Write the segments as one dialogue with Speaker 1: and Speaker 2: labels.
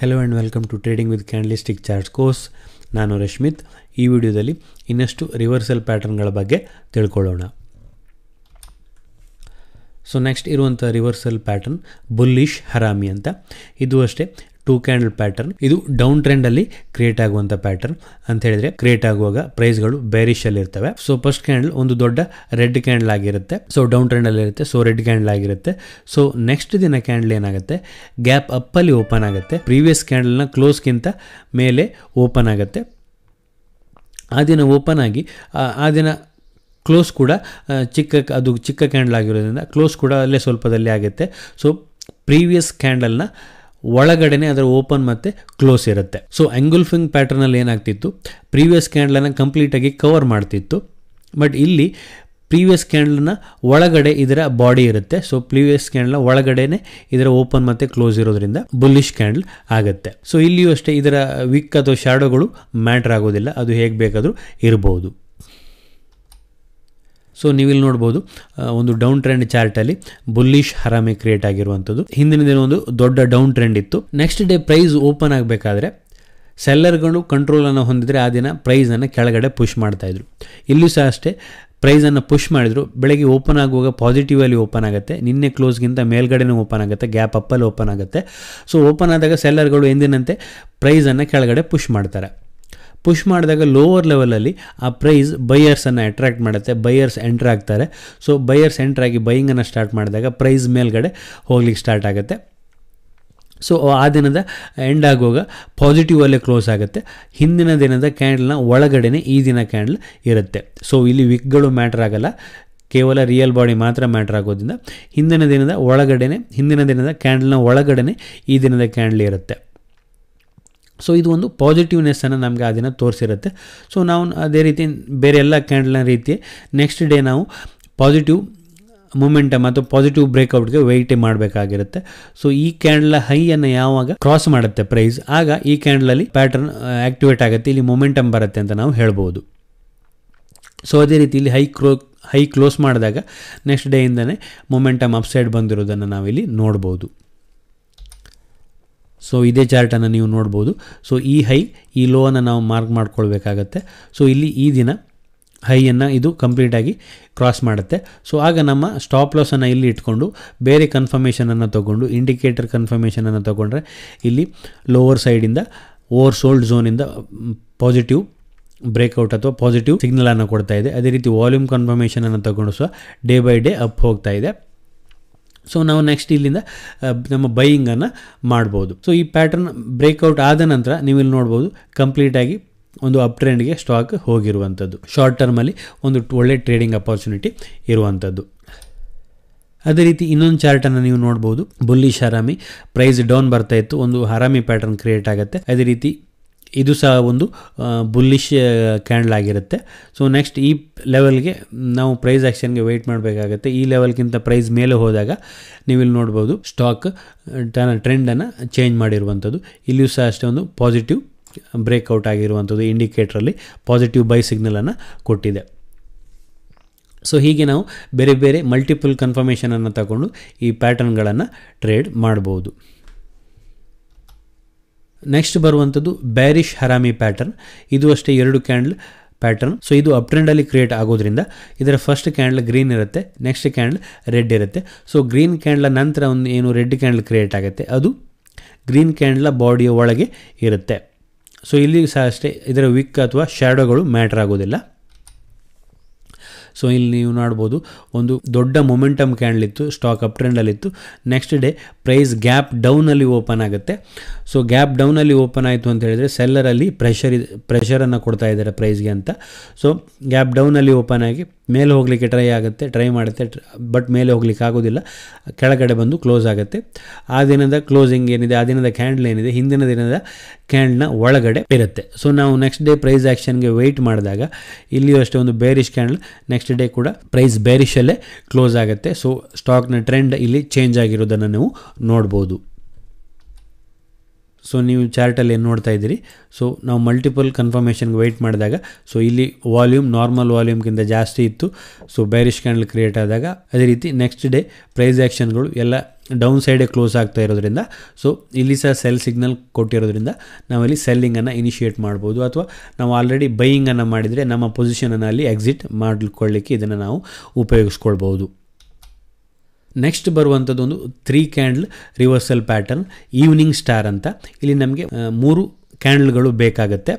Speaker 1: hello and welcome to trading with candlestick charts course ನಾನು ರಶ್ಮಿತ್ ಈ ವಿಡಿಯೋದಲ್ಲಿ ಇನ್ನಷ್ಟು ರಿವರ್ಸಲ್ ಪ್ಯಾಟರ್ನ್ಗಳ ಬಗ್ಗೆ ತಿಳ್ಕೊಳ್ಳೋಣ ಸೊ ನೆಕ್ಸ್ಟ್ ಇರುವಂಥ ರಿವರ್ಸಲ್ ಪ್ಯಾಟರ್ನ್ ಬುಲ್ಲಿಶ್ ಹರಾಮಿ ಅಂತ ಇದು ಅಷ್ಟೇ ಟೂ ಕ್ಯಾಂಡಲ್ ಪ್ಯಾಟರ್ನ್ ಇದು ಡೌನ್ ಟ್ರೆಂಡ್ ಅಲ್ಲಿ ಕ್ರಿಯೇಟ್ ಆಗುವಂತ ಪ್ಯಾಟರ್ನ್ ಅಂತ ಹೇಳಿದ್ರೆ ಕ್ರಿಯೇಟ್ ಆಗುವಾಗ ಪ್ರೈಸ್ ಗಳು ಬೇರಿಶ್ ಅಲ್ಲಿ ಇರ್ತವೆ ಸೊ ಫಸ್ಟ್ ಕ್ಯಾಂಡಲ್ ಒಂದು ದೊಡ್ಡ ರೆಡ್ ಕ್ಯಾಂಡಲ್ ಆಗಿರುತ್ತೆ ಸೊ ಡೌನ್ ಟ್ರೆಂಡ್ ಅಲ್ಲಿ ಇರುತ್ತೆ ಸೊ ರೆಡ್ ಕ್ಯಾಂಡಲ್ ಆಗಿರುತ್ತೆ ಸೊ ನೆಕ್ಸ್ಟ್ ದಿನ ಕ್ಯಾಂಡಲ್ ಏನಾಗುತ್ತೆ ಗ್ಯಾಪ್ ಅಪ್ ಅಲ್ಲಿ ಓಪನ್ ಆಗುತ್ತೆ ಪ್ರೀವಿಯಸ್ ಕ್ಯಾಂಡಲ್ ನ ಕ್ಲೋಸ್ ಗಿಂತ ಮೇಲೆ ಓಪನ್ ಆಗುತ್ತೆ ಆ ದಿನ ಓಪನ್ ಆಗಿ ಆ ದಿನ ಕ್ಲೋಸ್ ಕೂಡ ಚಿಕ್ಕ ಅದು ಚಿಕ್ಕ ಕ್ಯಾಂಡಲ್ ಆಗಿರೋದ್ರಿಂದ ಕ್ಲೋಸ್ ಕೂಡ ಅಲ್ಲೇ ಸ್ವಲ್ಪದಲ್ಲಿ ಆಗುತ್ತೆ ಸೊ ಪ್ರೀವಿಯಸ್ ಕ್ಯಾಂಡಲ್ನ ಒಳಗಡೆನೆ ಅದರ ಓಪನ್ ಮತ್ತು ಕ್ಲೋಸ್ ಇರುತ್ತೆ ಸೊ ಎಂಗುಲ್ಫಿಂಗ್ ಪ್ಯಾಟರ್ನಲ್ಲಿ ಏನಾಗ್ತಿತ್ತು ಪ್ರೀವಿಯಸ್ ಕ್ಯಾಂಡ್ಲನ್ನು ಕಂಪ್ಲೀಟಾಗಿ ಕವರ್ ಮಾಡ್ತಿತ್ತು ಬಟ್ ಇಲ್ಲಿ ಪ್ರೀವಿಯಸ್ ಕ್ಯಾಂಡ್ಲನ್ನ ಒಳಗಡೆ ಇದರ ಬಾಡಿ ಇರುತ್ತೆ ಸೊ ಪ್ರೀವಿಯಸ್ ಕ್ಯಾಂಡ್ಲ ಒಳಗಡೆನೆ ಇದರ ಓಪನ್ ಮತ್ತು ಕ್ಲೋಸ್ ಇರೋದ್ರಿಂದ ಬುಲ್ಲಿಶ್ ಕ್ಯಾಂಡ್ಲ್ ಆಗುತ್ತೆ ಸೊ ಇಲ್ಲಿಯೂ ಅಷ್ಟೇ ಇದರ ವಿಕ್ ಅಥವಾ ಶ್ಯಾಡೋಗಳು ಮ್ಯಾಟ್ರ್ ಆಗೋದಿಲ್ಲ ಅದು ಹೇಗೆ ಬೇಕಾದರೂ ಇರಬಹುದು ಸೊ ನೀವಿಲ್ಲಿ ನೋಡ್ಬೋದು ಒಂದು ಡೌನ್ ಟ್ರೆಂಡ್ ಚಾರ್ಟಲ್ಲಿ ಬುಲ್ಲಿಶ್ ಹರಾಮೆ ಕ್ರಿಯೇಟ್ ಆಗಿರುವಂಥದ್ದು ಹಿಂದಿನ ದಿನ ಒಂದು ದೊಡ್ಡ ಡೌನ್ ಟ್ರೆಂಡ್ ಇತ್ತು ನೆಕ್ಸ್ಟ್ ಡೇ ಪ್ರೈಸ್ ಓಪನ್ ಆಗಬೇಕಾದ್ರೆ ಸೆಲ್ಲರ್ಗಳು ಕಂಟ್ರೋಲನ್ನು ಹೊಂದಿದರೆ ಆ ದಿನ ಪ್ರೈಸನ್ನು ಕೆಳಗಡೆ ಪುಷ್ ಮಾಡ್ತಾಯಿದ್ರು ಇಲ್ಲಿ ಸಹ ಅಷ್ಟೇ ಪ್ರೈಸನ್ನು ಪುಷ್ ಮಾಡಿದ್ರು ಬೆಳಗ್ಗೆ ಓಪನ್ ಆಗುವಾಗ ಪಾಸಿಟಿವಲ್ಲಿ ಓಪನ್ ಆಗುತ್ತೆ ನಿನ್ನೆ ಕ್ಲೋಸ್ಗಿಂತ ಮೇಲ್ಗಡೆನೂ ಓಪನ್ ಆಗುತ್ತೆ ಗ್ಯಾಪ್ ಅಪ್ಪಲ್ಲಿ ಓಪನ್ ಆಗುತ್ತೆ ಸೊ ಓಪನ್ ಆದಾಗ ಸೆಲ್ಲರ್ಗಳು ಎಂದಿನಂತೆ ಪ್ರೈಸನ್ನು ಕೆಳಗಡೆ ಪುಷ್ ಮಾಡ್ತಾರೆ ಪುಷ್ ಮಾಡಿದಾಗ ಲೋವರ್ ಲೆವೆಲಲ್ಲಿ ಆ ಪ್ರೈಸ್ ಬೈಯರ್ಸನ್ನು ಅಟ್ರಾಕ್ಟ್ ಮಾಡುತ್ತೆ ಬೈಯರ್ಸ್ ಎಂಟ್ರ್ ಆಗ್ತಾರೆ ಸೊ ಬೈಯರ್ಸ್ ಎಂಟ್ರಾಗಿ ಆಗಿ ಬೈಯಿಂಗನ್ನು ಸ್ಟಾರ್ಟ್ ಮಾಡಿದಾಗ ಪ್ರೈಸ್ ಮೇಲ್ಗಡೆ ಹೋಗ್ಲಿಕ್ಕೆ ಸ್ಟಾರ್ಟ್ ಆಗುತ್ತೆ ಸೊ ಆ ದಿನದ ಎಂಡ್ ಆಗುವಾಗ ಪಾಸಿಟಿವ್ ಅಲ್ಲೇ ಕ್ಲೋಸ್ ಆಗುತ್ತೆ ಹಿಂದಿನ ದಿನದ ಕ್ಯಾಂಡಲ್ನ ಒಳಗಡೆನೇ ಈ ದಿನ ಕ್ಯಾಂಡಲ್ ಇರುತ್ತೆ ಸೊ ಇಲ್ಲಿ ವಿಕ್ಗಳು ಮ್ಯಾಟ್ರ್ ಆಗಲ್ಲ ಕೇವಲ ರಿಯಲ್ ಬಾಡಿ ಮಾತ್ರ ಮ್ಯಾಟ್ರ್ ಆಗೋದ್ರಿಂದ ಹಿಂದಿನ ದಿನದ ಒಳಗಡೆನೆ ಹಿಂದಿನ ದಿನದ ಕ್ಯಾಂಡಲ್ನ ಒಳಗಡೆನೆ ಈ ದಿನದ ಕ್ಯಾಂಡಲ್ ಇರುತ್ತೆ ಸೊ ಇದು ಒಂದು ಪಾಸಿಟಿವ್ನೆಸ್ಸನ್ನು ನಮಗೆ ಆ ದಿನ ತೋರಿಸಿರುತ್ತೆ ಸೊ ನಾವು ಅದೇ ರೀತಿ ಬೇರೆ ಎಲ್ಲ ಕ್ಯಾಂಡಲ್ನ ರೀತಿ ನೆಕ್ಸ್ಟ್ ಡೇ ನಾವು ಪಾಸಿಟಿವ್ ಮೂಮೆಂಟಮ್ ಅಥವಾ ಪಾಸಿಟಿವ್ ಬ್ರೇಕ್ಔಟ್ಗೆ ವೆಯ್ಟ್ ಮಾಡಬೇಕಾಗಿರುತ್ತೆ ಸೊ ಈ ಕ್ಯಾಂಡಲ್ ಹೈಯನ್ನು ಯಾವಾಗ ಕ್ರಾಸ್ ಮಾಡುತ್ತೆ ಪ್ರೈಸ್ ಆಗ ಈ ಕ್ಯಾಂಡಲಲ್ಲಿ ಪ್ಯಾಟರ್ನ್ ಆ್ಯಕ್ಟಿವೇಟ್ ಆಗುತ್ತೆ ಇಲ್ಲಿ ಮೊಮೆಂಟಮ್ ಬರುತ್ತೆ ಅಂತ ನಾವು ಹೇಳ್ಬೋದು ಸೊ ಅದೇ ರೀತಿ ಇಲ್ಲಿ ಹೈ ಕ್ರೋ ಹೈ ಕ್ಲೋಸ್ ಮಾಡಿದಾಗ ನೆಕ್ಸ್ಟ್ ಡೇಯಿಂದನೇ ಮೊಮೆಂಟಮ್ ಅಪ್ಸೈಡ್ ಬಂದಿರೋದನ್ನು ನಾವಿಲ್ಲಿ ನೋಡ್ಬೋದು ಸೊ ಇದೇ ಚಾರ್ಟನ್ನು ನೀವು ನೋಡ್ಬೋದು ಸೊ ಈ ಹೈ ಈ ಲೋವನ್ನು ನಾವು ಮಾರ್ಕ್ ಮಾಡ್ಕೊಳ್ಬೇಕಾಗತ್ತೆ ಸೊ ಇಲ್ಲಿ ಈ ದಿನ ಹೈಯನ್ನು ಇದು ಕಂಪ್ಲೀಟಾಗಿ ಕ್ರಾಸ್ ಮಾಡುತ್ತೆ ಸೊ ಆಗ ನಮ್ಮ ಸ್ಟಾಪ್ ಲಾಸನ್ನು ಇಲ್ಲಿ ಇಟ್ಕೊಂಡು ಬೇರೆ ಕನ್ಫರ್ಮೇಷನನ್ನು ತಗೊಂಡು ಇಂಡಿಕೇಟರ್ ಕನ್ಫರ್ಮೇಷನನ್ನು ತಗೊಂಡ್ರೆ ಇಲ್ಲಿ ಲೋವರ್ ಸೈಡಿಂದ ಓವರ್ ಸೋಲ್ಡ್ ಝೋನಿಂದ ಪಾಸಿಟಿವ್ ಬ್ರೇಕ್ಔಟ್ ಅಥವಾ ಪಾಸಿಟಿವ್ ಸಿಗ್ನಲನ್ನು ಕೊಡ್ತಾ ಇದೆ ಅದೇ ರೀತಿ ವಾಲ್ಯೂಮ್ ಕನ್ಫರ್ಮೇಷನನ್ನು ತಗೊಂಡು ಸಹ ಡೇ ಬೈ ಡೇ ಅಪ್ ಹೋಗ್ತಾ ಇದೆ ಸೊ ನಾವು ನೆಕ್ಸ್ಟ್ ಇಲ್ಲಿಂದ ನಮ್ಮ ಬೈಯಿಂಗನ್ನು ಮಾಡ್ಬೋದು ಸೊ ಈ ಪ್ಯಾಟರ್ನ್ ಬ್ರೇಕ್ಔಟ್ ಆದ ನಂತರ ನೀವು ಇಲ್ಲಿ ನೋಡ್ಬೋದು ಕಂಪ್ಲೀಟಾಗಿ ಒಂದು ಅಪ್ ಟ್ರೆಂಡ್ಗೆ ಸ್ಟಾಕ್ ಹೋಗಿರುವಂಥದ್ದು ಶಾರ್ಟ್ ಟರ್ಮಲ್ಲಿ ಒಂದು ಒಳ್ಳೆ ಟ್ರೇಡಿಂಗ್ ಅಪಾರ್ಚುನಿಟಿ ಇರುವಂಥದ್ದು ಅದೇ ರೀತಿ ಇನ್ನೊಂದು ಚಾರ್ಟನ್ನು ನೀವು ನೋಡ್ಬೋದು ಬುಲ್ಲಿಶ್ ಹರಾಮಿ ಪ್ರೈಸ್ ಡೌನ್ ಬರ್ತಾ ಇತ್ತು ಒಂದು ಹರಾಮಿ ಪ್ಯಾಟರ್ನ್ ಕ್ರಿಯೇಟ್ ಆಗುತ್ತೆ ಅದೇ ರೀತಿ ಇದು ಸಹ ಒಂದು ಬುಲ್ಲಿಶ್ ಕ್ಯಾಂಡಲ್ ಆಗಿರುತ್ತೆ ಸೊ ನೆಕ್ಸ್ಟ್ ಈ ಲೆವೆಲ್ಗೆ ನಾವು ಪ್ರೈಸ್ ಆ್ಯಕ್ಷನ್ಗೆ ವೆಯ್ಟ್ ಮಾಡಬೇಕಾಗತ್ತೆ ಈ ಲೆವೆಲ್ಗಿಂತ ಪ್ರೈಸ್ ಮೇಲೆ ಹೋದಾಗ ನೀವು ಇಲ್ಲಿ ನೋಡ್ಬೋದು ಸ್ಟಾಕ್ ತನ್ನ ಟ್ರೆಂಡನ್ನು ಚೇಂಜ್ ಮಾಡಿರುವಂಥದ್ದು ಇಲ್ಲಿಯೂ ಸಹ ಅಷ್ಟೇ ಒಂದು ಪಾಸಿಟಿವ್ ಬ್ರೇಕ್ಔಟ್ ಆಗಿರುವಂಥದ್ದು ಇಂಡಿಕೇಟ್ರಲ್ಲಿ ಪಾಸಿಟಿವ್ ಬೈ ಸಿಗ್ನಲನ್ನು ಕೊಟ್ಟಿದೆ ಸೊ ಹೀಗೆ ನಾವು ಬೇರೆ ಬೇರೆ ಮಲ್ಟಿಪಲ್ ಕನ್ಫರ್ಮೇಷನನ್ನು ತಗೊಂಡು ಈ ಪ್ಯಾಟರ್ನ್ಗಳನ್ನು ಟ್ರೇಡ್ ಮಾಡ್ಬೋದು ನೆಕ್ಸ್ಟ್ ಬರುವಂಥದ್ದು ಬ್ಯಾರಿಶ್ ಹರಾಮಿ ಪ್ಯಾಟರ್ನ್ ಇದು ಅಷ್ಟೇ ಎರಡು ಕ್ಯಾಂಡಲ್ ಪ್ಯಾಟರ್ನ್ ಸೊ ಇದು ಅಪ್ ಟ್ರೆಂಡಲ್ಲಿ ಕ್ರಿಯೇಟ್ ಆಗೋದ್ರಿಂದ ಇದರ ಫಸ್ಟ್ ಕ್ಯಾಂಡ್ಲ್ ಗ್ರೀನ್ ಇರುತ್ತೆ ನೆಕ್ಸ್ಟ್ ಕ್ಯಾಂಡ್ಲ್ ರೆಡ್ ಇರುತ್ತೆ ಸೊ ಗ್ರೀನ್ ಕ್ಯಾಂಡ್ಲ ನಂತರ ಒಂದು ಏನು ರೆಡ್ ಕ್ಯಾಂಡಲ್ ಕ್ರಿಯೇಟ್ ಆಗುತ್ತೆ ಅದು ಗ್ರೀನ್ ಕ್ಯಾಂಡ್ಲ ಬಾಡಿಯ ಒಳಗೆ ಇರುತ್ತೆ ಸೊ ಇಲ್ಲಿ ಸಹ ಅಷ್ಟೇ ಇದರ ವಿಕ್ ಅಥವಾ ಶ್ಯಾಡೋಗಳು ಮ್ಯಾಟ್ರ್ ಆಗೋದಿಲ್ಲ ಸೊ ಇಲ್ಲಿ ನೀವು ನೋಡ್ಬೋದು ಒಂದು ದೊಡ್ಡ ಮೊಮೆಂಟಮ್ ಕ್ಯಾಂಡ್ಲಿತ್ತು ಸ್ಟಾಕ್ ಅಪ್ ಟ್ರೆಂಡಲ್ಲಿತ್ತು ನೆಕ್ಸ್ಟ್ ಡೇ ಪ್ರೈಸ್ ಗ್ಯಾಪ್ ಡೌನಲ್ಲಿ ಓಪನ್ ಆಗುತ್ತೆ ಸೊ ಗ್ಯಾಪ್ ಡೌನಲ್ಲಿ ಓಪನ್ ಆಯಿತು ಅಂತ ಹೇಳಿದರೆ ಸೆಲ್ಲರಲ್ಲಿ ಪ್ರೆಷರ್ ಪ್ರೆಷರನ್ನು ಕೊಡ್ತಾ ಇದ್ದಾರೆ ಪ್ರೈಸ್ಗೆ ಅಂತ ಸೊ ಗ್ಯಾಪ್ ಡೌನಲ್ಲಿ ಓಪನ್ ಆಗಿ ಮೇಲೆ ಹೋಗಲಿಕ್ಕೆ ಟ್ರೈ ಆಗುತ್ತೆ ಟ್ರೈ ಮಾಡುತ್ತೆ ಬಟ್ ಮೇಲೆ ಹೋಗ್ಲಿಕ್ಕೆ ಆಗೋದಿಲ್ಲ ಕೆಳಗಡೆ ಬಂದು ಕ್ಲೋಸ್ ಆಗುತ್ತೆ ಆ ದಿನದ ಕ್ಲೋಸಿಂಗ್ ಏನಿದೆ ಆ ದಿನದ ಕ್ಯಾಂಡಲ್ ಏನಿದೆ ಹಿಂದಿನ ದಿನದ ಕ್ಯಾಂಡ್ನ ಒಳಗಡೆ ಇರುತ್ತೆ ಸೊ ನಾವು ನೆಕ್ಸ್ಟ್ ಡೇ ಪ್ರೈಸ್ ಆ್ಯಕ್ಷನ್ಗೆ ವೆಯ್ಟ್ ಮಾಡಿದಾಗ ಇಲ್ಲಿಯೂ ಅಷ್ಟೇ ಒಂದು ಬೇರಿಶ್ ಕ್ಯಾಂಡಲ್ ನೆಕ್ಸ್ಟ್ ಡೇ ಕೂಡ ಪ್ರೈಸ್ ಬೇರಿಷಲ್ಲೇ ಕ್ಲೋಸ್ ಆಗುತ್ತೆ ಸೊ ಸ್ಟಾಕ್ನ ಟ್ರೆಂಡ್ ಇಲ್ಲಿ ಚೇಂಜ್ ಆಗಿರೋದನ್ನು ನಾವು ನೋಡ್ಬೋದು ಸೊ ನೀವು ಚಾರ್ಟಲ್ಲಿ ಏನು ನೋಡ್ತಾ ಇದ್ದೀರಿ ಸೊ ನಾವು ಮಲ್ಟಿಪಲ್ ಕನ್ಫರ್ಮೇಷನ್ಗೆ ವೆಯ್ಟ್ ಮಾಡಿದಾಗ ಸೊ ಇಲ್ಲಿ ವಾಲ್ಯೂಮ್ ನಾರ್ಮಲ್ ವಾಲ್ಯೂಮ್ಗಿಂತ ಜಾಸ್ತಿ ಇತ್ತು ಸೊ ಬೈರಿಶ್ ಕ್ಯಾಂಡಲ್ ಕ್ರಿಯೇಟ್ ಆದಾಗ ಅದೇ ರೀತಿ ನೆಕ್ಸ್ಟ್ ಡೇ ಪ್ರೈಸ್ ಆ್ಯಕ್ಷನ್ಗಳು ಎಲ್ಲ ಡೌನ್ ಸೈಡೇ ಕ್ಲೋಸ್ ಆಗ್ತಾ ಇರೋದ್ರಿಂದ ಸೊ ಇಲ್ಲಿ ಸಹ ಸೆಲ್ ಸಿಗ್ನಲ್ ಕೊಟ್ಟಿರೋದ್ರಿಂದ ನಾವಲ್ಲಿ ಸೆಲ್ಲಿಂಗನ್ನು ಇನಿಷಿಯೇಟ್ ಮಾಡ್ಬೋದು ಅಥವಾ ನಾವು ಆಲ್ರೆಡಿ ಬೈಯಿಂಗನ್ನು ಮಾಡಿದರೆ ನಮ್ಮ ಪೊಸಿಷನನ್ನು ಅಲ್ಲಿ ಎಕ್ಸಿಟ್ ಮಾಡಿಕೊಳ್ಳಿಕ್ಕೆ ಇದನ್ನು ನಾವು ಉಪಯೋಗಿಸ್ಕೊಳ್ಬೋದು ನೆಕ್ಸ್ಟ್ ಬರುವಂಥದ್ದು ಒಂದು three candle reversal pattern evening star ಅಂತ ಇಲ್ಲಿ ನಮಗೆ ಮೂರು ಕ್ಯಾಂಡ್ಲ್ಗಳು ಬೇಕಾಗುತ್ತೆ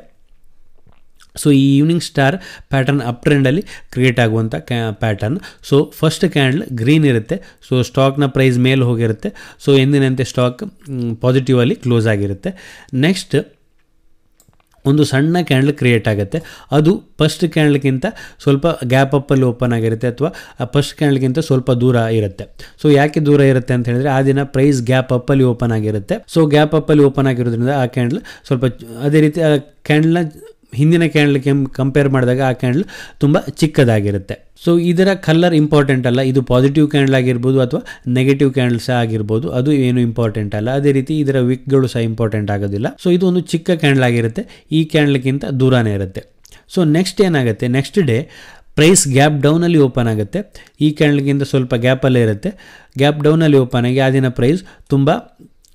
Speaker 1: ಸೊ ಈ ಈವ್ನಿಂಗ್ ಸ್ಟಾರ್ ಪ್ಯಾಟರ್ನ್ ಅಪ್ ಟ್ರೆಂಡಲ್ಲಿ ಕ್ರಿಯೇಟ್ ಆಗುವಂಥ ಕ್ಯಾ pattern so first candle green ಇರುತ್ತೆ ಸೊ ಸ್ಟಾಕ್ನ ಪ್ರೈಸ್ ಮೇಲೆ ಹೋಗಿರುತ್ತೆ ಸೊ ಎಂದಿನಂತೆ ಸ್ಟಾಕ್ ಪಾಸಿಟಿವಲ್ಲಿ ಕ್ಲೋಸ್ ಆಗಿರುತ್ತೆ ನೆಕ್ಸ್ಟ್ ಒಂದು ಸಣ್ಣ ಕ್ಯಾಂಡಲ್ ಕ್ರಿಯೇಟ್ ಆಗುತ್ತೆ ಅದು ಫಸ್ಟ್ ಕ್ಯಾಂಡಲ್ಗಿಂತ ಸ್ವಲ್ಪ ಗ್ಯಾಪ್ ಅಪ್ಪಲ್ಲಿ ಓಪನ್ ಆಗಿರುತ್ತೆ ಅಥವಾ ಆ ಫಸ್ಟ್ ಕ್ಯಾಂಡಲ್ಗಿಂತ ಸ್ವಲ್ಪ ದೂರ ಇರುತ್ತೆ ಸೊ ಯಾಕೆ ದೂರ ಇರುತ್ತೆ ಅಂತ ಹೇಳಿದ್ರೆ ಆ ದಿನ ಪ್ರೈಸ್ ಗ್ಯಾಪ್ ಅಪ್ಪಲ್ಲಿ ಓಪನ್ ಆಗಿರುತ್ತೆ ಸೊ ಗ್ಯಾಪ್ ಅಪ್ಪಲ್ಲಿ ಓಪನ್ ಆಗಿರೋದ್ರಿಂದ ಆ ಕ್ಯಾಂಡಲ್ ಸ್ವಲ್ಪ ಅದೇ ರೀತಿ ಆ ಕ್ಯಾಂಡಲ್ನ ಹಿಂದಿನ ಕ್ಯಾಂಡ್ಲ್ ಕಂಪೇರ್ ಮಾಡಿದಾಗ ಆ ಕ್ಯಾಂಡಲ್ ತುಂಬ ಚಿಕ್ಕದಾಗಿರುತ್ತೆ ಸೊ ಇದರ ಕಲರ್ ಇಂಪಾರ್ಟೆಂಟ್ ಅಲ್ಲ ಇದು ಪಾಸಿಟಿವ್ ಕ್ಯಾಂಡಲ್ ಆಗಿರ್ಬೋದು ಅಥವಾ ನೆಗೆಟಿವ್ ಕ್ಯಾಂಡ್ಲ್ ಸಹ ಆಗಿರ್ಬೋದು ಅದು ಏನು ಇಂಪಾರ್ಟೆಂಟ್ ಅಲ್ಲ ಅದೇ ರೀತಿ ಇದರ ವಿಕ್ಗಳು ಸಹ ಇಂಪಾರ್ಟೆಂಟ್ ಆಗೋದಿಲ್ಲ ಸೊ ಇದು ಒಂದು ಚಿಕ್ಕ ಕ್ಯಾಂಡಲ್ ಆಗಿರುತ್ತೆ ಈ ಕ್ಯಾಂಡ್ಲ್ಗಿಂತ ದೂರನೇ ಇರುತ್ತೆ ಸೊ ನೆಕ್ಸ್ಟ್ ಏನಾಗುತ್ತೆ ನೆಕ್ಸ್ಟ್ ಡೇ ಪ್ರೈಸ್ ಗ್ಯಾಪ್ ಡೌನಲ್ಲಿ ಓಪನ್ ಆಗುತ್ತೆ ಈ ಕ್ಯಾಂಡ್ಲ್ಗಿಂತ ಸ್ವಲ್ಪ ಗ್ಯಾಪಲ್ಲೇ ಇರುತ್ತೆ ಗ್ಯಾಪ್ ಡೌನಲ್ಲಿ ಓಪನ್ ಆಗಿ ಆ ದಿನ ಪ್ರೈಸ್ ತುಂಬ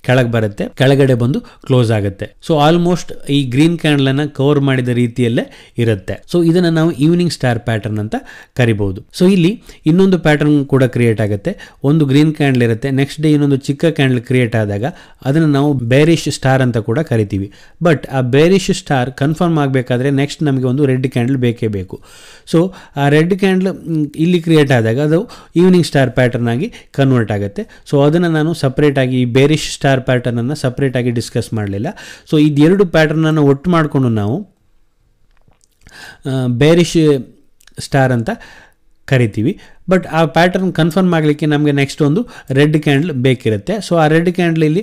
Speaker 1: ಕೆಳಗೆ ಬರುತ್ತೆ ಕೆಳಗಡೆ ಬಂದು ಕ್ಲೋಸ್ ಆಗುತ್ತೆ ಸೊ ಆಲ್ಮೋಸ್ಟ್ ಈ ಗ್ರೀನ್ ಕ್ಯಾಂಡಲ್ ಅನ್ನ ಕವರ್ ಮಾಡಿದ ರೀತಿಯಲ್ಲೇ ಇರುತ್ತೆ ಸೊ ಇದನ್ನು ನಾವು ಈವ್ನಿಂಗ್ ಸ್ಟಾರ್ ಪ್ಯಾಟರ್ನ್ ಅಂತ ಕರಿಬಹುದು ಸೊ ಇಲ್ಲಿ ಇನ್ನೊಂದು ಪ್ಯಾಟರ್ನ್ ಕೂಡ ಕ್ರಿಯೇಟ್ ಆಗುತ್ತೆ ಒಂದು ಗ್ರೀನ್ ಕ್ಯಾಂಡಲ್ ಇರುತ್ತೆ ನೆಕ್ಸ್ಟ್ ಡೇ ಇನ್ನೊಂದು ಚಿಕ್ಕ ಕ್ಯಾಂಡಲ್ ಕ್ರಿಯೇಟ್ ಆದಾಗ ಅದನ್ನು ನಾವು ಬೇರಿಶ್ ಸ್ಟಾರ್ ಅಂತ ಕೂಡ ಕರಿತೀವಿ ಬಟ್ ಆ ಬೇರಿಶ್ ಸ್ಟಾರ್ ಕನ್ಫರ್ಮ್ ಆಗಬೇಕಾದ್ರೆ ನೆಕ್ಸ್ಟ್ ನಮಗೆ ಒಂದು ರೆಡ್ ಕ್ಯಾಂಡಲ್ ಬೇಕೇ ಬೇಕು ಸೊ ಆ ರೆಡ್ ಕ್ಯಾಂಡಲ್ ಇಲ್ಲಿ ಕ್ರಿಯೇಟ್ ಆದಾಗ ಅದು ಈವ್ನಿಂಗ್ ಸ್ಟಾರ್ ಪ್ಯಾಟರ್ನ್ ಆಗಿ ಕನ್ವರ್ಟ್ ಆಗುತ್ತೆ ಸೊ ಅದನ್ನು ನಾನು ಆಗಿ ಈ ಬೇರಿಶ್ ಸ್ಟಾರ್ ಅನ್ನು ಪ್ಯಾಟರ್ನನ್ನು ಸಪ್ರೇಟಾಗಿ ಡಿಸ್ಕಸ್ ಮಾಡಲಿಲ್ಲ ಸೊ ಇದೆರಡು ಅನ್ನು ಒಟ್ಟು ಮಾಡಿಕೊಂಡು ನಾವು ಬೇರಿಶ್ ಸ್ಟಾರ್ ಅಂತ ಕರಿತೀವಿ ಬಟ್ ಆ ಪ್ಯಾಟರ್ನ್ ಕನ್ಫರ್ಮ್ ಆಗಲಿಕ್ಕೆ ನಮಗೆ ನೆಕ್ಸ್ಟ್ ಒಂದು ರೆಡ್ ಕ್ಯಾಂಡ್ಲ್ ಬೇಕಿರುತ್ತೆ ಸೊ ಆ ರೆಡ್ ಕ್ಯಾಂಡ್ಲ್ ಇಲ್ಲಿ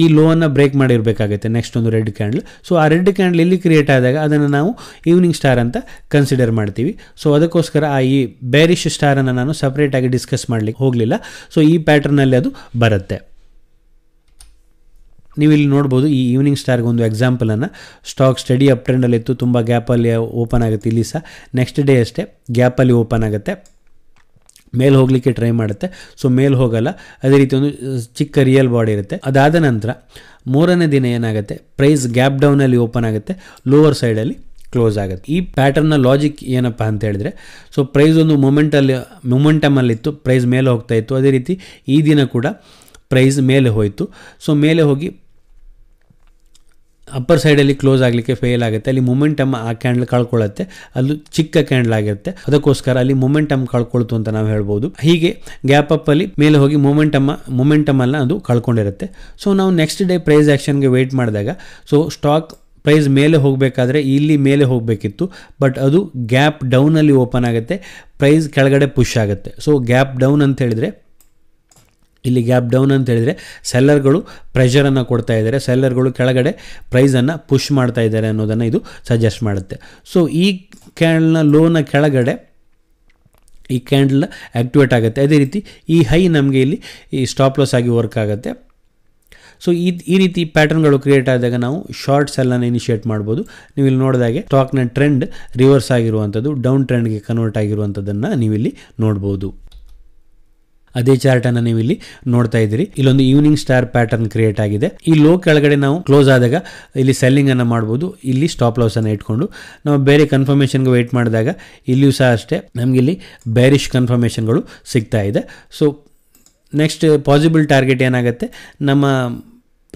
Speaker 1: ಈ ಲೋನ ಬ್ರೇಕ್ ಮಾಡಿರಬೇಕಾಗುತ್ತೆ ನೆಕ್ಸ್ಟ್ ಒಂದು ರೆಡ್ ಕ್ಯಾಂಡ್ಲ್ ಸೊ ಆ ರೆಡ್ ಕ್ಯಾಂಡ್ಲ್ ಇಲ್ಲಿ ಕ್ರಿಯೇಟ್ ಆದಾಗ ಅದನ್ನು ನಾವು ಈವ್ನಿಂಗ್ ಸ್ಟಾರ್ ಅಂತ ಕನ್ಸಿಡರ್ ಮಾಡ್ತೀವಿ ಸೊ ಅದಕ್ಕೋಸ್ಕರ ಆ ಈ ಬೇರಿಶ್ ಸ್ಟಾರನ್ನು ನಾನು ಸಪ್ರೇಟಾಗಿ ಡಿಸ್ಕಸ್ ಮಾಡಲಿಕ್ಕೆ ಹೋಗಲಿಲ್ಲ ಸೊ ಈ ಪ್ಯಾಟರ್ನಲ್ಲಿ ಅದು ಬರುತ್ತೆ ನೀವು ಇಲ್ಲಿ ನೋಡ್ಬೋದು ಈ ಈವ್ನಿಂಗ್ ಸ್ಟಾರ್ಗೆ ಒಂದು ಎಕ್ಸಾಂಪಲನ್ನು ಸ್ಟಾಕ್ ಸ್ಟಡಿ ಅಪ್ ಇತ್ತು ತುಂಬ ಗ್ಯಾಪಲ್ಲಿ ಓಪನ್ ಆಗುತ್ತೆ ಇಲ್ಲಿ ಸಹ ನೆಕ್ಸ್ಟ್ ಡೇ ಅಷ್ಟೇ ಗ್ಯಾಪಲ್ಲಿ ಓಪನ್ ಆಗುತ್ತೆ ಮೇಲೆ ಹೋಗಲಿಕ್ಕೆ ಟ್ರೈ ಮಾಡುತ್ತೆ ಸೊ ಮೇಲೆ ಹೋಗಲ್ಲ ಅದೇ ರೀತಿ ಒಂದು ಚಿಕ್ಕ ರಿಯಲ್ ಬಾಡಿ ಇರುತ್ತೆ ಅದಾದ ನಂತರ ಮೂರನೇ ದಿನ ಏನಾಗುತ್ತೆ ಪ್ರೈಸ್ ಗ್ಯಾಪ್ ಡೌನಲ್ಲಿ ಓಪನ್ ಆಗುತ್ತೆ ಲೋವರ್ ಸೈಡಲ್ಲಿ ಕ್ಲೋಸ್ ಆಗುತ್ತೆ ಈ ಪ್ಯಾಟರ್ನ ಲಾಜಿಕ್ ಏನಪ್ಪ ಅಂತ ಹೇಳಿದ್ರೆ ಸೊ ಪ್ರೈಸ್ ಒಂದು ಮೊಮೆಂಟಲ್ಲಿ ಮೊಮೆಂಟಮಲ್ಲಿತ್ತು ಪ್ರೈಸ್ ಮೇಲೆ ಹೋಗ್ತಾ ಇತ್ತು ಅದೇ ರೀತಿ ಈ ದಿನ ಕೂಡ ಪ್ರೈಸ್ ಮೇಲೆ ಹೋಯಿತು ಸೊ ಮೇಲೆ ಹೋಗಿ ಅಪ್ಪರ್ ಸೈಡಲ್ಲಿ ಕ್ಲೋಸ್ ಆಗಲಿಕ್ಕೆ ಫೇಲ್ ಆಗುತ್ತೆ ಅಲ್ಲಿ ಮೊಮೆಂಟಮ್ ಆ ಕ್ಯಾಂಡಲ್ ಕಳ್ಕೊಳ್ಳುತ್ತೆ ಅದು ಚಿಕ್ಕ ಕ್ಯಾಂಡಲ್ ಆಗಿರುತ್ತೆ ಅದಕ್ಕೋಸ್ಕರ ಅಲ್ಲಿ ಮೊಮೆಂಟಮ್ ಕಳ್ಕೊಳ್ತು ಅಂತ ನಾವು ಹೇಳ್ಬೋದು ಹೀಗೆ ಗ್ಯಾಪ್ ಅಪ್ ಅಲ್ಲಿ ಮೇಲೆ ಹೋಗಿ ಮೊಮೆಂಟಮ್ ಮೊಮೆಂಟಮ್ ಅಲ್ಲ ಅದು ಕಳ್ಕೊಂಡಿರುತ್ತೆ ಸೊ ನಾವು ನೆಕ್ಸ್ಟ್ ಡೇ ಪ್ರೈಸ್ ಆ್ಯಕ್ಷನ್ಗೆ ವೆಯ್ಟ್ ಮಾಡಿದಾಗ ಸೊ ಸ್ಟಾಕ್ ಪ್ರೈಸ್ ಮೇಲೆ ಹೋಗಬೇಕಾದ್ರೆ ಇಲ್ಲಿ ಮೇಲೆ ಹೋಗಬೇಕಿತ್ತು ಬಟ್ ಅದು ಗ್ಯಾಪ್ ಡೌನಲ್ಲಿ ಓಪನ್ ಆಗುತ್ತೆ ಪ್ರೈಸ್ ಕೆಳಗಡೆ ಪುಷ್ ಆಗುತ್ತೆ ಸೊ ಗ್ಯಾಪ್ ಡೌನ್ ಅಂತ ಹೇಳಿದರೆ ಇಲ್ಲಿ ಗ್ಯಾಪ್ ಡೌನ್ ಅಂತ ಹೇಳಿದರೆ ಸೆಲ್ಲರ್ಗಳು ಪ್ರೆಷರನ್ನು ಕೊಡ್ತಾ ಇದ್ದಾರೆ ಸೆಲ್ಲರ್ಗಳು ಕೆಳಗಡೆ ಪ್ರೈಸನ್ನು ಪುಷ್ ಮಾಡ್ತಾ ಇದ್ದಾರೆ ಅನ್ನೋದನ್ನು ಇದು ಸಜೆಸ್ಟ್ ಮಾಡುತ್ತೆ ಸೊ ಈ ಕ್ಯಾಂಡ್ನ ಲೋನ ಕೆಳಗಡೆ ಈ ಕ್ಯಾಂಡಲ್ ಆ್ಯಕ್ಟಿವೇಟ್ ಆಗುತ್ತೆ ಅದೇ ರೀತಿ ಈ ಹೈ ನಮಗೆ ಇಲ್ಲಿ ಈ ಸ್ಟಾಪ್ ಲಾಸ್ ಆಗಿ ವರ್ಕ್ ಆಗುತ್ತೆ ಸೊ ಈ ಈ ರೀತಿ ಪ್ಯಾಟರ್ನ್ಗಳು ಕ್ರಿಯೇಟ್ ಆದಾಗ ನಾವು ಶಾರ್ಟ್ ಸೆಲ್ಲನ್ನು ಇನಿಷಿಯೇಟ್ ಮಾಡ್ಬೋದು ನೀವು ಇಲ್ಲಿ ನೋಡಿದಾಗೆ ಸ್ಟಾಕ್ನ ಟ್ರೆಂಡ್ ರಿವರ್ಸ್ ಆಗಿರುವಂಥದ್ದು ಡೌನ್ ಟ್ರೆಂಡ್ಗೆ ಕನ್ವರ್ಟ್ ಆಗಿರುವಂಥದ್ದನ್ನು ನೀವು ಇಲ್ಲಿ ನೋಡ್ಬೋದು ಅದೇ ಚಾರ್ಟ್ ಅನ್ನ ನೀವು ಇಲ್ಲಿ ನೋಡ್ತಾ ಇದ್ದೀರಿ ಇಲ್ಲೊಂದು ಈವ್ನಿಂಗ್ ಸ್ಟಾರ್ ಪ್ಯಾಟರ್ನ್ ಕ್ರಿಯೇಟ್ ಆಗಿದೆ ಈ ಲೋ ಕೆಳಗಡೆ ನಾವು ಕ್ಲೋಸ್ ಆದಾಗ ಇಲ್ಲಿ ಸೆಲ್ಲಿಂಗ್ ಅನ್ನು ಮಾಡಬಹುದು ಇಲ್ಲಿ ಸ್ಟಾಪ್ ಲಾಸ್ ಅನ್ನು ಇಟ್ಕೊಂಡು ನಾವು ಬೇರೆ ಕನ್ಫರ್ಮೇಷನ್ಗೆ ವೇಟ್ ಮಾಡಿದಾಗ ಇಲ್ಲಿಯೂ ಸಹ ಅಷ್ಟೇ ನಮಗೆ ಇಲ್ಲಿ ಬ್ಯಾರಿಶ್ ಕನ್ಫರ್ಮೇಷನ್ಗಳು ಸಿಗ್ತಾ ಇದೆ ಸೊ ನೆಕ್ಸ್ಟ್ ಪಾಸಿಬಲ್ ಟಾರ್ಗೆಟ್ ಏನಾಗುತ್ತೆ ನಮ್ಮ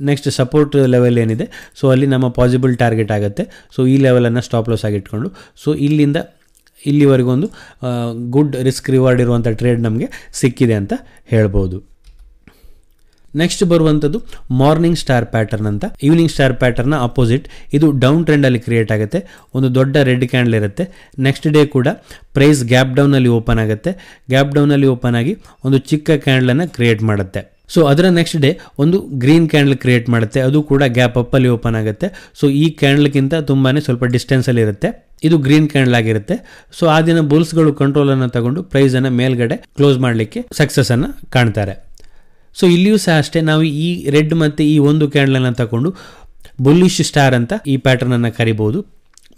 Speaker 1: ನೆಕ್ಸ್ಟ್ ಸಪೋರ್ಟ್ ಲೆವೆಲ್ ಏನಿದೆ ಸೊ ಅಲ್ಲಿ ನಮ್ಮ ಪಾಸಿಬಲ್ ಟಾರ್ಗೆಟ್ ಆಗುತ್ತೆ ಸೊ ಈ ಲೆವೆಲನ್ನು ಸ್ಟಾಪ್ ಲಾಸ್ ಆಗಿಟ್ಕೊಂಡು ಸೊ ಇಲ್ಲಿಂದ ಇಲ್ಲಿವರೆಗೂ ಒಂದು ಗುಡ್ ರಿಸ್ಕ್ ರಿವಾರ್ಡ್ ಇರುವಂಥ ಟ್ರೇಡ್ ನಮಗೆ ಸಿಕ್ಕಿದೆ ಅಂತ ಹೇಳ್ಬೋದು ನೆಕ್ಸ್ಟ್ ಬರುವಂಥದ್ದು ಮಾರ್ನಿಂಗ್ ಸ್ಟಾರ್ ಪ್ಯಾಟರ್ನ್ ಅಂತ ಈವ್ನಿಂಗ್ ಸ್ಟಾರ್ ಪ್ಯಾಟರ್ನ್ ಅಪೋಸಿಟ್ ಇದು ಡೌನ್ ಟ್ರೆಂಡಲ್ಲಿ ಕ್ರಿಯೇಟ್ ಆಗುತ್ತೆ ಒಂದು ದೊಡ್ಡ ರೆಡ್ ಕ್ಯಾಂಡಲ್ ಇರುತ್ತೆ ನೆಕ್ಸ್ಟ್ ಡೇ ಕೂಡ ಪ್ರೈಸ್ ಗ್ಯಾಪ್ ಡೌನಲ್ಲಿ ಓಪನ್ ಆಗುತ್ತೆ ಗ್ಯಾಪ್ ಡೌನಲ್ಲಿ ಓಪನ್ ಆಗಿ ಒಂದು ಚಿಕ್ಕ ಕ್ಯಾಂಡ್ಲನ್ನು ಕ್ರಿಯೇಟ್ ಮಾಡುತ್ತೆ ಸೊ ಅದರ ನೆಕ್ಸ್ಟ್ ಡೇ ಒಂದು ಗ್ರೀನ್ ಕ್ಯಾಂಡಲ್ ಕ್ರಿಯೇಟ್ ಮಾಡುತ್ತೆ ಅದು ಕೂಡ ಗ್ಯಾಪ್ ಅಪ್ಪಲ್ಲಿ ಓಪನ್ ಆಗುತ್ತೆ ಸೊ ಈ ಕ್ಯಾಂಡಲ್ಗಿಂತ ತುಂಬಾ ಸ್ವಲ್ಪ ಡಿಸ್ಟೆನ್ಸಲ್ಲಿ ಇರುತ್ತೆ ಇದು ಗ್ರೀನ್ ಕ್ಯಾಂಡಲ್ ಆಗಿರುತ್ತೆ ಸೊ ಆ ದಿನ ಬುಲ್ಸ್ಗಳು ಕಂಟ್ರೋಲನ್ನು ತಗೊಂಡು ಪ್ರೈಸನ್ನು ಮೇಲ್ಗಡೆ ಕ್ಲೋಸ್ ಮಾಡಲಿಕ್ಕೆ ಸಕ್ಸಸ್ಸನ್ನು ಕಾಣ್ತಾರೆ ಸೊ ಇಲ್ಲಿಯೂ ಸಹ ಅಷ್ಟೇ ನಾವು ಈ ರೆಡ್ ಮತ್ತು ಈ ಒಂದು ಕ್ಯಾಂಡಲನ್ನು ತಗೊಂಡು ಬುಲ್ಲಿಶ್ ಸ್ಟಾರ್ ಅಂತ ಈ ಪ್ಯಾಟರ್ನನ್ನು ಕರಿಬೋದು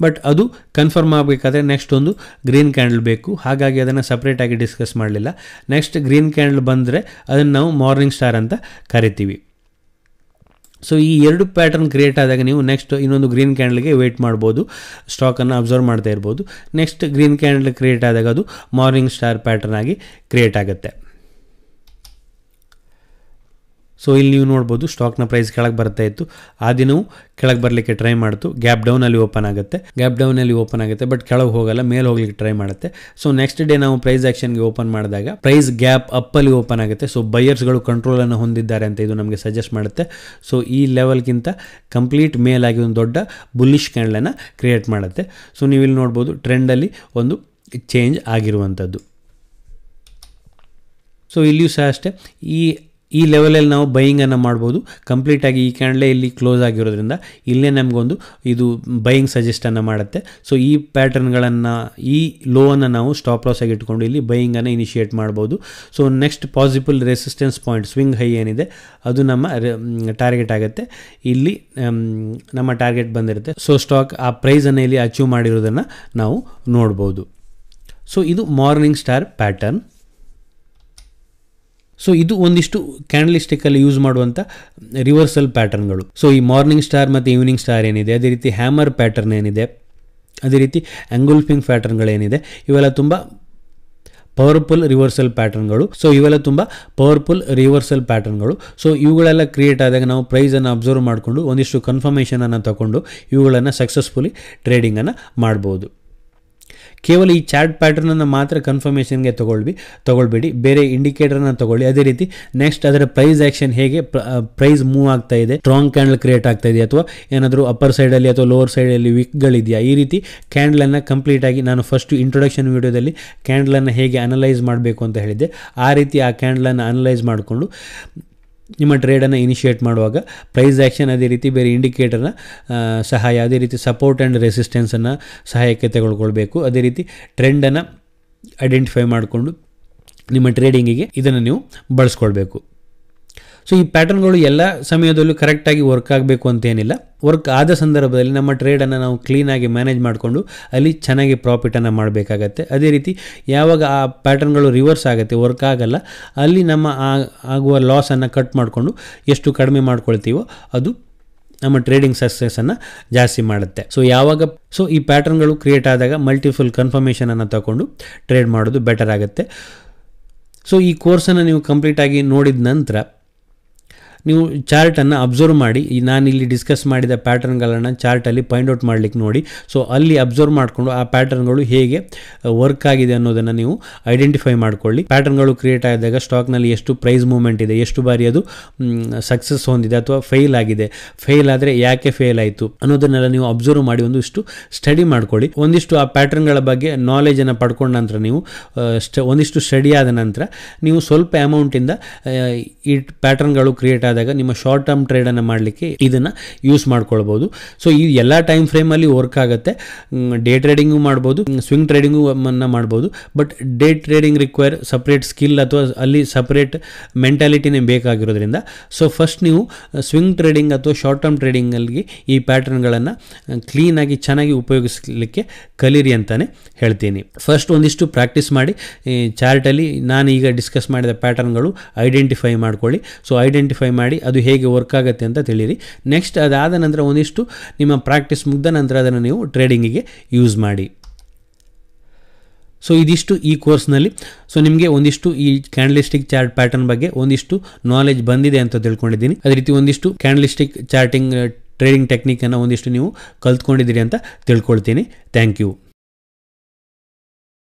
Speaker 1: ಬಟ್ ಅದು ಕನ್ಫರ್ಮ್ ಆಗಬೇಕಾದ್ರೆ ನೆಕ್ಸ್ಟ್ ಒಂದು ಗ್ರೀನ್ ಕ್ಯಾಂಡಲ್ ಬೇಕು ಹಾಗಾಗಿ ಅದನ್ನು ಸಪ್ರೇಟಾಗಿ ಡಿಸ್ಕಸ್ ಮಾಡಲಿಲ್ಲ ನೆಕ್ಸ್ಟ್ ಗ್ರೀನ್ ಕ್ಯಾಂಡಲ್ ಬಂದರೆ ಅದನ್ನು ನಾವು ಮಾರ್ನಿಂಗ್ ಸ್ಟಾರ್ ಅಂತ ಕರಿತೀವಿ ಸೊ ಈ ಎರಡು ಪ್ಯಾಟರ್ನ್ ಕ್ರಿಯೇಟ್ ಆದಾಗ ನೀವು ನೆಕ್ಸ್ಟ್ ಇನ್ನೊಂದು ಗ್ರೀನ್ ಕ್ಯಾಂಡಲ್ಗೆ ವೇಟ್ ಮಾಡ್ಬೋದು ಸ್ಟಾಕನ್ನು ಅಬ್ಸರ್ವ್ ಮಾಡ್ತಾ ಇರ್ಬೋದು ನೆಕ್ಸ್ಟ್ ಗ್ರೀನ್ ಕ್ಯಾಂಡಲ್ ಕ್ರಿಯೇಟ್ ಆದಾಗ ಅದು ಮಾರ್ನಿಂಗ್ ಸ್ಟಾರ್ ಪ್ಯಾಟರ್ನ್ ಆಗಿ ಕ್ರಿಯೇಟ್ ಆಗುತ್ತೆ ಸೊ ಇಲ್ಲಿ ನೀವು ನೋಡ್ಬೋದು ಸ್ಟಾಕ್ನ ಪ್ರೈಸ್ ಕೆಳಗೆ ಬರ್ತಾ ಇತ್ತು ಆ ದಿನವೂ ಕೆಳಗೆ ಬರಲಿಕ್ಕೆ ಟ್ರೈ ಮಾಡ್ತು ಗ್ಯಾಪ್ ಡೌನಲ್ಲಿ ಓಪನ್ ಆಗುತ್ತೆ ಗ್ಯಾಪ್ ಡೌನಲ್ಲಿ ಓಪನ್ ಆಗುತ್ತೆ ಬಟ್ ಕೆಳಗೆ ಹೋಗಲ್ಲ ಮೇಲೆ ಹೋಗ್ಲಿಕ್ಕೆ ಟ್ರೈ ಮಾಡುತ್ತೆ ಸೊ ನೆಕ್ಸ್ಟ್ ಡೇ ನಾವು ಪ್ರೈಸ್ ಆ್ಯಕ್ಷನ್ಗೆ ಓಪನ್ ಮಾಡಿದಾಗ ಪ್ರೈಸ್ ಗ್ಯಾಪ್ ಅಪ್ಪಲ್ಲಿ ಓಪನ್ ಆಗುತ್ತೆ ಸೊ ಬೈಯರ್ಸ್ಗಳು ಕಂಟ್ರೋಲನ್ನು ಹೊಂದಿದ್ದಾರೆ ಅಂತ ಇದು ನಮಗೆ ಸಜೆಸ್ಟ್ ಮಾಡುತ್ತೆ ಸೊ ಈ ಲೆವೆಲ್ಗಿಂತ ಕಂಪ್ಲೀಟ್ ಮೇಲಾಗಿ ಒಂದು ದೊಡ್ಡ ಬುಲ್ಲಿಶ್ ಕ್ಯಾಂಡ್ಲನ್ನು ಕ್ರಿಯೇಟ್ ಮಾಡುತ್ತೆ ಸೊ ನೀವು ಇಲ್ಲಿ ನೋಡ್ಬೋದು ಟ್ರೆಂಡಲ್ಲಿ ಒಂದು ಚೇಂಜ್ ಆಗಿರುವಂಥದ್ದು ಸೊ ಇಲ್ಲಿಯೂ ಸಹ ಅಷ್ಟೇ ಈ ಈ ಲೆವೆಲಲ್ಲಿ ನಾವು ಬೈಯಿಂಗನ್ನು ಮಾಡ್ಬೋದು ಕಂಪ್ಲೀಟಾಗಿ ಈ ಕ್ಯಾಂಡಲೇ ಇಲ್ಲಿ ಕ್ಲೋಸ್ ಆಗಿರೋದ್ರಿಂದ ಇಲ್ಲೇ ನಮಗೊಂದು ಇದು ಬೈಯಿಂಗ್ ಸಜೆಸ್ಟನ್ನು ಮಾಡುತ್ತೆ ಸೊ ಈ ಪ್ಯಾಟರ್ನ್ಗಳನ್ನು ಈ ಲೋವನ್ನು ನಾವು ಸ್ಟಾಪ್ ಲಾಸ್ ಆಗಿ ಇಟ್ಕೊಂಡು ಇಲ್ಲಿ ಬೈಯಿಂಗನ್ನು ಇನಿಷಿಯೇಟ್ ಮಾಡ್ಬೋದು so next possible resistance point swing high ಏನಿದೆ ಅದು ನಮ್ಮ ಟಾರ್ಗೆಟ್ ಆಗುತ್ತೆ ಇಲ್ಲಿ ನಮ್ಮ ಟಾರ್ಗೆಟ್ ಬಂದಿರುತ್ತೆ ಸೊ ಸ್ಟಾಕ್ ಆ ಪ್ರೈಸನ್ನು ಇಲ್ಲಿ ಅಚೀವ್ ಮಾಡಿರೋದನ್ನು ನಾವು ನೋಡ್ಬೋದು ಸೊ ಇದು ಮಾರ್ನಿಂಗ್ ಸ್ಟಾರ್ ಪ್ಯಾಟರ್ನ್ ಸೊ ಇದು ಒಂದಿಷ್ಟು ಕ್ಯಾಂಡಲ್ ಯೂಸ್ ಮಾಡುವಂಥ ರಿವರ್ಸಲ್ ಪ್ಯಾಟರ್ನ್ಗಳು ಸೊ ಈ ಮಾರ್ನಿಂಗ್ ಸ್ಟಾರ್ ಮತ್ತು ಈವ್ನಿಂಗ್ ಸ್ಟಾರ್ ಏನಿದೆ ಅದೇ ರೀತಿ ಹ್ಯಾಮರ್ ಪ್ಯಾಟರ್ನ್ ಏನಿದೆ ಅದೇ ರೀತಿ ಆ್ಯಂಗುಲ್ಫಿಂಗ್ ಪ್ಯಾಟರ್ನ್ಗಳೇನಿದೆ ಇವೆಲ್ಲ ತುಂಬ ಪವರ್ಫುಲ್ ರಿವರ್ಸಲ್ ಪ್ಯಾಟರ್ನ್ಗಳು ಸೊ ಇವೆಲ್ಲ ತುಂಬ ಪವರ್ಫುಲ್ ರಿವರ್ಸಲ್ ಪ್ಯಾಟರ್ನ್ಗಳು ಸೊ ಇವುಗಳೆಲ್ಲ ಕ್ರಿಯೇಟ್ ಆದಾಗ ನಾವು ಪ್ರೈಸನ್ನು ಅಬ್ಸರ್ವ್ ಮಾಡಿಕೊಂಡು ಒಂದಿಷ್ಟು ಕನ್ಫರ್ಮೇಷನನ್ನು ತಗೊಂಡು ಇವುಗಳನ್ನು ಸಕ್ಸಸ್ಫುಲಿ ಟ್ರೇಡಿಂಗನ್ನು ಮಾಡ್ಬೋದು ಕೇವಲ ಈ ಚಾರ್ಟ್ ಪ್ಯಾಟರ್ನನ್ನು ಮಾತ್ರ ಕನ್ಫರ್ಮೇಷನ್ಗೆ ತೊಗೊಳ್ಬಿ ತೊಗೊಳ್ಬೇಡಿ ಬೇರೆ ಇಂಡಿಕೇಟರ್ನ ತಗೊಳ್ಳಿ ಅದೇ ರೀತಿ ನೆಕ್ಸ್ಟ್ ಅದರ ಪ್ರೈಸ್ ಆ್ಯಕ್ಷನ್ ಹೇಗೆ ಪ್ರೈಸ್ ಮೂವ್ ಆಗ್ತಾ ಇದೆ ಸ್ಟ್ರಾಂಗ್ ಕ್ಯಾಂಡಲ್ ಕ್ರಿಯೇಟ್ ಆಗ್ತಾ ಇದೆ ಅಥವಾ ಏನಾದರೂ ಅಪ್ಪರ್ ಸೈಡಲ್ಲಿ ಅಥವಾ ಲೋವರ್ ಸೈಡಲ್ಲಿ ವಿಕ್ಗಳಿದೆಯಾ ಈ ರೀತಿ ಕ್ಯಾಂಡ್ಲನ್ನು ಕಂಪ್ಲೀಟಾಗಿ ನಾನು ಫಸ್ಟ್ ಇಂಟ್ರೊಡಕ್ಷನ್ ವೀಡಿಯೋದಲ್ಲಿ ಕ್ಯಾಂಡ್ಲನ್ನು ಹೇಗೆ ಅನಲೈಸ್ ಮಾಡಬೇಕು ಅಂತ ಹೇಳಿದ್ದೆ ಆ ರೀತಿ ಆ ಕ್ಯಾಂಡ್ಲನ್ನು ಅನಲೈಸ್ ಮಾಡಿಕೊಂಡು ನಿಮ್ಮ ಟ್ರೇಡನ್ನು ಇನಿಷಿಯೇಟ್ ಮಾಡುವಾಗ ಪ್ರೈಸ್ ಆ್ಯಕ್ಷನ್ ಅದೇ ರೀತಿ ಬೇರೆ ಇಂಡಿಕೇಟರ್ನ ಸಹಾಯ ಅದೇ ರೀತಿ ಸಪೋರ್ಟ್ ಆ್ಯಂಡ್ ರೆಸಿಸ್ಟೆನ್ಸನ್ನು ಸಹಾಯಕ್ಕೆ ತಗೊಳ್ಕೊಳ್ಬೇಕು ಅದೇ ರೀತಿ ಟ್ರೆಂಡನ್ನು ಐಡೆಂಟಿಫೈ ಮಾಡಿಕೊಂಡು ನಿಮ್ಮ ಟ್ರೇಡಿಂಗಿಗೆ ಇದನ್ನು ನೀವು ಬಳಸ್ಕೊಳ್ಬೇಕು ಸೊ ಈ ಪ್ಯಾಟರ್ನ್ಗಳು ಎಲ್ಲ ಸಮಯದಲ್ಲೂ ಕರೆಕ್ಟಾಗಿ ವರ್ಕ್ ಆಗಬೇಕು ಅಂತೇನಿಲ್ಲ ವರ್ಕ್ ಆದ ಸಂದರ್ಭದಲ್ಲಿ ನಮ್ಮ ಟ್ರೇಡನ್ನು ನಾವು ಕ್ಲೀನಾಗಿ ಮ್ಯಾನೇಜ್ ಮಾಡಿಕೊಂಡು ಅಲ್ಲಿ ಚೆನ್ನಾಗಿ ಪ್ರಾಫಿಟನ್ನು ಮಾಡಬೇಕಾಗತ್ತೆ ಅದೇ ರೀತಿ ಯಾವಾಗ ಆ ಪ್ಯಾಟರ್ನ್ಗಳು ರಿವರ್ಸ್ ಆಗುತ್ತೆ ವರ್ಕ್ ಆಗಲ್ಲ ಅಲ್ಲಿ ನಮ್ಮ ಆಗುವ ಲಾಸನ್ನು ಕಟ್ ಮಾಡಿಕೊಂಡು ಎಷ್ಟು ಕಡಿಮೆ ಮಾಡ್ಕೊಳ್ತೀವೋ ಅದು ನಮ್ಮ ಟ್ರೇಡಿಂಗ್ ಸಕ್ಸಸ್ಸನ್ನು ಜಾಸ್ತಿ ಮಾಡುತ್ತೆ ಸೊ ಯಾವಾಗ ಸೊ ಈ ಪ್ಯಾಟರ್ನ್ಗಳು ಕ್ರಿಯೇಟ್ ಆದಾಗ ಮಲ್ಟಿಫುಲ್ ಕನ್ಫರ್ಮೇಷನನ್ನು ತಗೊಂಡು ಟ್ರೇಡ್ ಮಾಡೋದು ಬೆಟರ್ ಆಗುತ್ತೆ ಸೊ ಈ ಕೋರ್ಸನ್ನು ನೀವು ಕಂಪ್ಲೀಟಾಗಿ ನೋಡಿದ ನಂತರ ನೀವು ಚಾರ್ಟನ್ನು ಅಬ್ಸರ್ವ್ ಮಾಡಿ ನಾನಿಲ್ಲಿ ಡಿಸ್ಕಸ್ ಮಾಡಿದ ಪ್ಯಾಟರ್ನ್ಗಳನ್ನು ಚಾರ್ಟಲ್ಲಿ ಫೈಂಡ್ ಔಟ್ ಮಾಡಲಿಕ್ಕೆ ನೋಡಿ ಸೊ ಅಲ್ಲಿ ಅಬ್ಸರ್ವ್ ಮಾಡಿಕೊಂಡು ಆ ಪ್ಯಾಟರ್ನ್ಗಳು ಹೇಗೆ ವರ್ಕ್ ಆಗಿದೆ ಅನ್ನೋದನ್ನು ನೀವು ಐಡೆಂಟಿಫೈ ಮಾಡಿಕೊಳ್ಳಿ ಪ್ಯಾಟರ್ನ್ಗಳು ಕ್ರಿಯೇಟ್ ಆದಾಗ ಸ್ಟಾಕ್ನಲ್ಲಿ ಎಷ್ಟು ಪ್ರೈಸ್ ಮೂವ್ಮೆಂಟ್ ಇದೆ ಎಷ್ಟು ಬಾರಿ ಅದು ಸಕ್ಸಸ್ ಹೊಂದಿದೆ ಅಥವಾ ಫೇಲ್ ಆಗಿದೆ ಫೇಲ್ ಆದರೆ ಯಾಕೆ ಫೇಲ್ ಆಯಿತು ಅನ್ನೋದನ್ನೆಲ್ಲ ನೀವು ಅಬ್ಸರ್ವ್ ಮಾಡಿ ಒಂದಿಷ್ಟು ಸ್ಟಡಿ ಮಾಡ್ಕೊಳ್ಳಿ ಒಂದಿಷ್ಟು ಆ ಪ್ಯಾಟರ್ನ್ಗಳ ಬಗ್ಗೆ ನಾಲೆಜನ್ನು ಪಡ್ಕೊಂಡ ನಂತರ ನೀವು ಒಂದಿಷ್ಟು ಸ್ಟಡಿ ಆದ ನಂತರ ನೀವು ಸ್ವಲ್ಪ ಅಮೌಂಟಿಂದ ಈ ಪ್ಯಾಟರ್ನ್ಗಳು ಕ್ರಿಯೇಟ್ ಆದಾಗ ನಿಮ್ಮ ಶಾರ್ಟ್ ಟರ್ಮ್ ಟ್ರೇಡನ್ನು ಮಾಡಲಿಕ್ಕೆ ಇದನ್ನು ಯೂಸ್ ಮಾಡ್ಕೊಳ್ಬೋದು ಸೊ ಈ ಎಲ್ಲ ಟೈಮ್ ಅಲ್ಲಿ ವರ್ಕ್ ಆಗುತ್ತೆ ಡೇ ಟ್ರೇಡಿಂಗು ಮಾಡ್ಬೋದು ಸ್ವಿಂಗ್ ಟ್ರೇಡಿಂಗು ಮಾಡ್ಬೋದು but day trading require separate skill ಅಥವಾ ಅಲ್ಲಿ ಸಪ್ರೇಟ್ ಮೆಂಟಾಲಿಟಿನೇ ಬೇಕಾಗಿರೋದ್ರಿಂದ ಸೊ ಫಸ್ಟ್ ನೀವು ಸ್ವಿಂಗ್ ಟ್ರೇಡಿಂಗ್ ಅಥವಾ ಶಾರ್ಟ್ ಟರ್ಮ್ ಟ್ರೇಡಿಂಗ್ ಅಲ್ಲಿ ಈ ಕ್ಲೀನ್ ಆಗಿ ಚೆನ್ನಾಗಿ ಉಪಯೋಗಿಸಲಿಕ್ಕೆ ಕಲೀರಿ ಅಂತಾನೆ ಹೇಳ್ತೀನಿ ಫಸ್ಟ್ ಒಂದಿಷ್ಟು ಪ್ರಾಕ್ಟೀಸ್ ಮಾಡಿ ಚಾರ್ಟಲ್ಲಿ ನಾನು ಈಗ ಡಿಸ್ಕಸ್ ಮಾಡಿದ ಪ್ಯಾಟರ್ನ್ಗಳು ಐಡೆಂಟಿಫೈ ಮಾಡ್ಕೊಳ್ಳಿ ಸೊ ಐಡೆಂಟಿಫೈ ಮಾಡಿ ಮಾಡಿ ಅದು ಹೇಗೆ ವರ್ಕ್ ಆಗುತ್ತೆ ಅಂತ ತಿಳಿಯಿರಿ ನೆಕ್ಸ್ಟ್ ಅದಾದ ನಂತರ ಒಂದಿಷ್ಟು ನಿಮ್ಮ ಪ್ರಾಕ್ಟೀಸ್ ಮುಗ್ದ ನಂತರ ಅದನ್ನು ನೀವು ಟ್ರೇಡಿಂಗಿಗೆ ಯೂಸ್ ಮಾಡಿ ಸೊ ಇದಿಷ್ಟು ಈ ಕೋರ್ಸ್ನಲ್ಲಿ ಸೊ ನಿಮಗೆ ಒಂದಿಷ್ಟು ಈ ಕ್ಯಾಂಡಲಿಸ್ಟಿಕ್ ಚಾರ್ಟ್ ಪ್ಯಾಟರ್ನ್ ಬಗ್ಗೆ ಒಂದಿಷ್ಟು ನಾಲೆಜ್ ಬಂದಿದೆ ಅಂತ ತಿಳ್ಕೊಂಡಿದ್ದೀನಿ ಅದೇ ರೀತಿ ಒಂದಿಷ್ಟು ಕ್ಯಾಂಡಲಿಸ್ಟಿಕ್ ಚಾರ್ಟಿಂಗ್ ಟ್ರೇಡಿಂಗ್ ಟೆಕ್ನಿಕ್ ಅನ್ನು ಒಂದಿಷ್ಟು ನೀವು ಕಲ್ತ್ಕೊಂಡಿದ್ದೀರಿ ಅಂತ ತಿಳ್ಕೊಳ್ತೀನಿ ಥ್ಯಾಂಕ್ ಯು